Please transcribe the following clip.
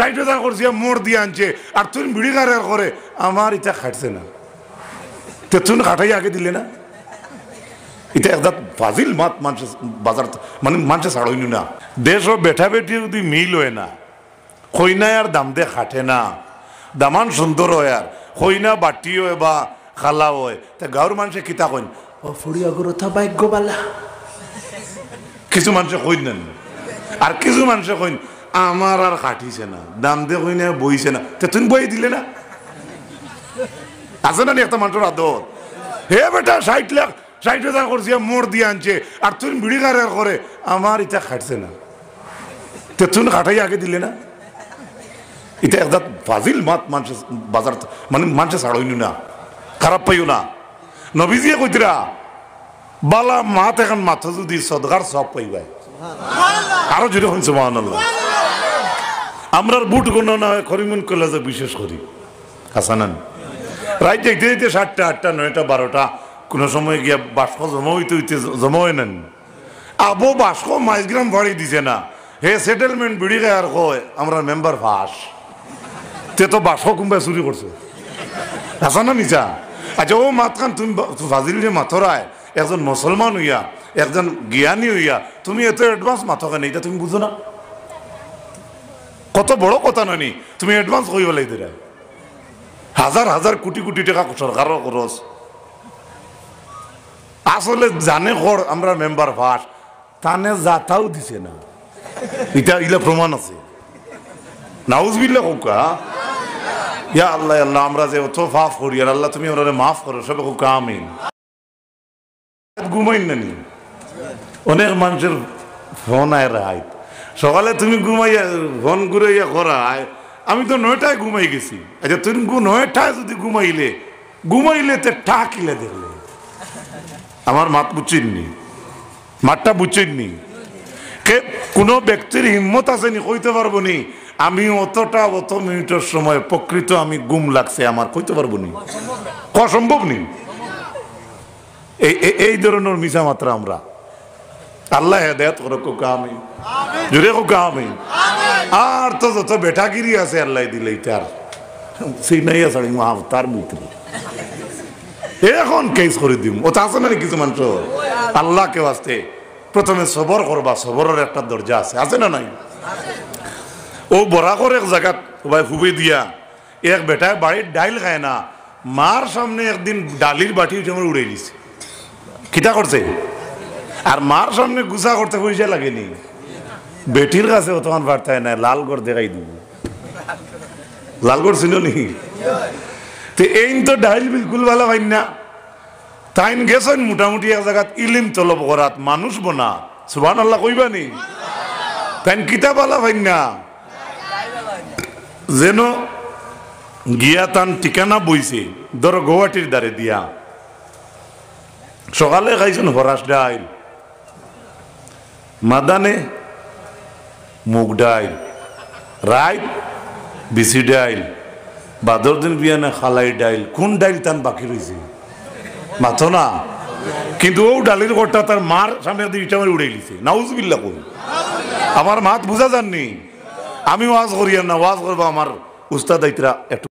ষাট টাকা করছি মোর দিয়ে আনছে আর তুই বিড়ি গাড়ে করে আমার ইটা খাটছে না তে তুই খাটাই আগে দিলে না এটা একদম ফাজিল মাত মানুষের বাজার মানে মানুষের ছাড়ইনি না দেশ ও বেঠা বেটি যদি মিল হয় না কইনায় আর দাম দে খাটে না দামান সুন্দর হয় আর কইনা বাটি হয় বা খালা হয় তা গাঁর মানুষে কিতা কইন ও ফুড়ি অগরথা কিছু মানুষে কইন আর কিছু মানুষে কইন আমার আর কাটিছে না দাম দিয়ে কই না বইছে না তে তুমি বই দিলে না আছে না একটা মানুষের আদত হে বেটা ষাট লাখ ষাট হাজার করছি মোর দিয়ে আনছে আর তুমি বিড়ি গাড়ার করে আমার ইটা খাটছে না তে তুমি খাটাই আগে দিলে না এটা একদম ফাজিল মাত মানুষের বাজার মানে মানুষের ছাড়ইনি না খারাপ পাইও না নবীজিয়ে কইতরা বালা মাত এখন মাথা যদি সদগার সব পাইবাই আরো যদি হয়েছে মহান আল্লাহ আমরার বুট গণনা হয় করিমন কলেজে বিশেষ করি হাসানান রাত দেখতে দিতে সাতটা আটটা নয়টা বারোটা কোনো সময় গিয়া বাস্ক জমা হইতে হইতে জমা হয় নেন আবো বাস্ক মাইজগ্রাম ভাড়ি দিছে না হে সেটেলমেন্ট বিড়ি গায় আর কয় আমরা মেম্বার ফাঁস তে তো বাস্ক কুম্বাই চুরি করছে হাসানা মিছা আচ্ছা ও মাতখান তুমি ভাজিল যে মাথরায় একজন মুসলমান হইয়া একজন জ্ঞানী হইয়া তুমি এত অ্যাডভান্স মাথা কেন এটা তুমি বুঝো না কত বড় কথা নানি তুমি এডভান্স কই বলাই দিরা হাজার হাজার কোটি কোটি টাকা সরকারের খরচ আসলে জানে কর আমরা মেম্বার ভাস তানে যাতাও দিছে না এটা ইলা প্রমাণ আছে নাউজ নাউজবিল্লা হুকা ইয়া আল্লাহ আল্লাহ আমরা যে অত ফাফ করি আর আল্লাহ তুমি আমরা মাফ করো সব হুকা আমিন ঘুমাইন নানি অনেক মানুষের ফোন আয় রাইত সকালে তুমি ঘুমাইয়া ঘন ঘুরাইয়া করা আমি তো নয়টায় ঘুমাই গেছি আচ্ছা তুমি নয়টায় যদি ঘুমাইলে ঘুমাইলে তো ঠাকিলে দেখলে আমার মাত বুঝিনি মাঠটা বুঝিনি কে কোনো ব্যক্তির হিম্মত আছে নি কইতে পারবো নি আমি অতটা অত মিনিটের সময় প্রকৃত আমি গুম লাগছে আমার কইতে পারবো নি অসম্ভব নি এই ধরনের মিশা মাত্রা আমরা আল্লাহ হেদায়ত করো কোকা আমি জুড়ে কোকা আমি আর তো যত বেটাগিরি আছে আল্লাহ দিলে তার সিনাইয়া সাড়ি মা তার মিত্র এখন কেস করে দিম ও তা আছে না কিছু মানুষ আল্লাহকে আসতে প্রথমে সবর করবা সবরের একটা দরজা আছে আছে না নাই ও বরাকর এক জায়গা ভাই হুবে দিয়া এক বেটায় বাড়ির ডাইল খায় না মার সামনে একদিন ডালির বাটি উঠে আমার উড়ে দিছে কিটা করছে আর মার সামনে গুছা করতে পয়সা লাগেনি বেটির কাছে তোমার বার্তা নাই লালগড় দেখাই দিব লালগড় ছিল নি তো এই তো ডাইল বিলকুল ভালো হয় না তাইন গেছেন মোটামুটি এক জায়গাত ইলিম তলব করাত মানুষ বনা সুবান আল্লাহ কইবানি তাইন কিতাব আলা হয় না যেন গিয়া তান ঠিকানা বইছে ধরো গৌহাটির দ্বারে দিয়া সকালে খাইছেন হরাস ডাইল মাদানে মুগ ডাইল রাইট বিসি ডাইল বাদর দিন বিয়ানে খালাই ডাইল কোন ডাইল তান বাকি রয়েছে মাথো না কিন্তু ও ডালির গোটা তার মার সামনে দিয়ে ইটা মারি উড়ে গেছে নাউজবিল্লা কই আমার মাত বুঝা যাননি আমি ওয়াজ করি না ওয়াজ করবো আমার উস্তাদ একটু